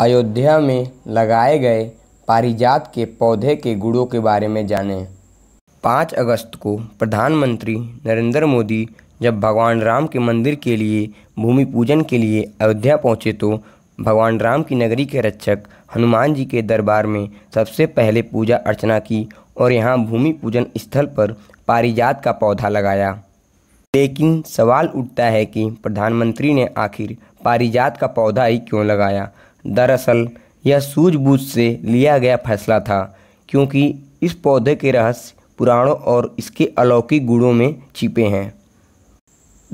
अयोध्या में लगाए गए पारिजात के पौधे के गुड़ों के बारे में जानें पाँच अगस्त को प्रधानमंत्री नरेंद्र मोदी जब भगवान राम के मंदिर के लिए भूमि पूजन के लिए अयोध्या पहुँचे तो भगवान राम की नगरी के रक्षक हनुमान जी के दरबार में सबसे पहले पूजा अर्चना की और यहाँ भूमि पूजन स्थल पर पारिजात का पौधा लगाया लेकिन सवाल उठता है कि प्रधानमंत्री ने आखिर पारिजात का पौधा ही क्यों लगाया दरअसल यह सूझबूझ से लिया गया फैसला था क्योंकि इस पौधे के रहस्य पुराणों और इसके अलौकिक गुणों में छिपे हैं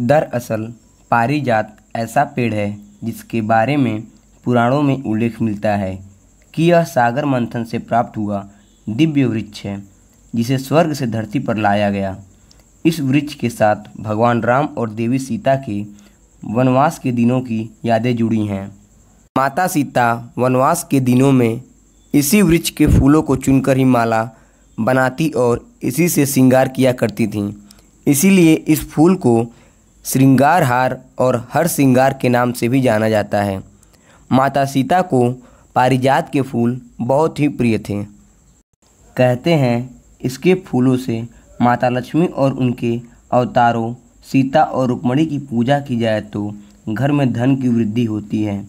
दरअसल पारिजात ऐसा पेड़ है जिसके बारे में पुराणों में उल्लेख मिलता है कि यह सागर मंथन से प्राप्त हुआ दिव्य वृक्ष है जिसे स्वर्ग से धरती पर लाया गया इस वृक्ष के साथ भगवान राम और देवी सीता के वनवास के दिनों की यादें जुड़ी हैं माता सीता वनवास के दिनों में इसी वृक्ष के फूलों को चुनकर ही माला बनाती और इसी से श्रृंगार किया करती थीं इसीलिए इस फूल को श्रृंगार हार और हर श्रृंगार के नाम से भी जाना जाता है माता सीता को पारिजात के फूल बहुत ही प्रिय थे कहते हैं इसके फूलों से माता लक्ष्मी और उनके अवतारों सीता और रुक्मणी की पूजा की जाए तो घर में धन की वृद्धि होती है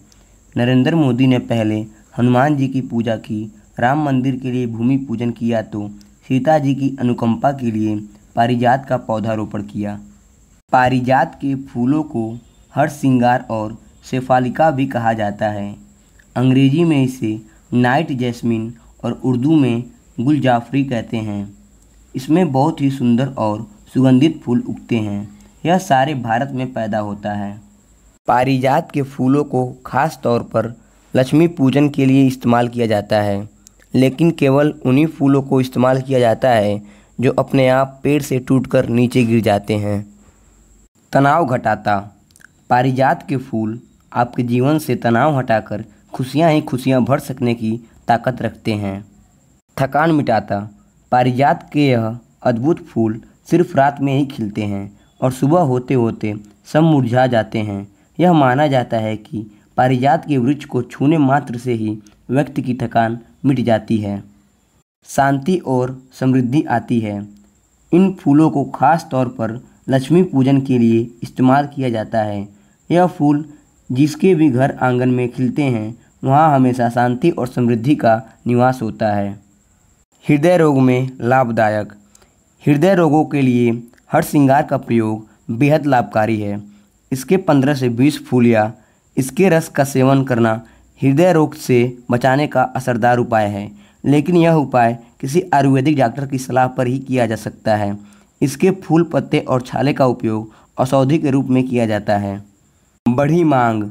नरेंद्र मोदी ने पहले हनुमान जी की पूजा की राम मंदिर के लिए भूमि पूजन किया तो सीता जी की अनुकंपा के लिए पारिजात का पौधारोपण किया पारिजात के फूलों को हर श्रृंगार और शेफालिका भी कहा जाता है अंग्रेजी में इसे नाइट जैस्मिन और उर्दू में गुलजाफरी कहते हैं इसमें बहुत ही सुंदर और सुगंधित फूल उगते हैं यह सारे भारत में पैदा होता है पारिजात के फूलों को खास तौर पर लक्ष्मी पूजन के लिए इस्तेमाल किया जाता है लेकिन केवल उन्हीं फूलों को इस्तेमाल किया जाता है जो अपने आप पेड़ से टूटकर नीचे गिर जाते हैं तनाव घटाता पारिजात के फूल आपके जीवन से तनाव हटाकर खुशियाँ ही खुशियाँ भर सकने की ताकत रखते हैं थकान मिटाता पारिजात के यह अद्भुत फूल सिर्फ रात में ही खिलते हैं और सुबह होते होते सब मुरझा जाते हैं यह माना जाता है कि पारिजात के वृक्ष को छूने मात्र से ही व्यक्ति की थकान मिट जाती है शांति और समृद्धि आती है इन फूलों को खास तौर पर लक्ष्मी पूजन के लिए इस्तेमाल किया जाता है यह फूल जिसके भी घर आंगन में खिलते हैं वहाँ हमेशा शांति और समृद्धि का निवास होता है हृदय रोग में लाभदायक हृदय रोगों के लिए हर श्रृंगार का प्रयोग बेहद लाभकारी है इसके 15 से 20 फूल या इसके रस का सेवन करना हृदय रोग से बचाने का असरदार उपाय है लेकिन यह उपाय किसी आयुर्वेदिक डॉक्टर की सलाह पर ही किया जा सकता है इसके फूल पत्ते और छाले का उपयोग औषधि के रूप में किया जाता है बढ़ी मांग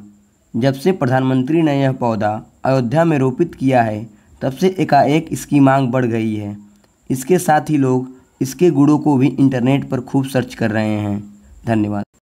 जब से प्रधानमंत्री ने यह पौधा अयोध्या में रोपित किया है तब से एकाएक इसकी मांग बढ़ गई है इसके साथ ही लोग इसके गुड़ों को भी इंटरनेट पर खूब सर्च कर रहे हैं धन्यवाद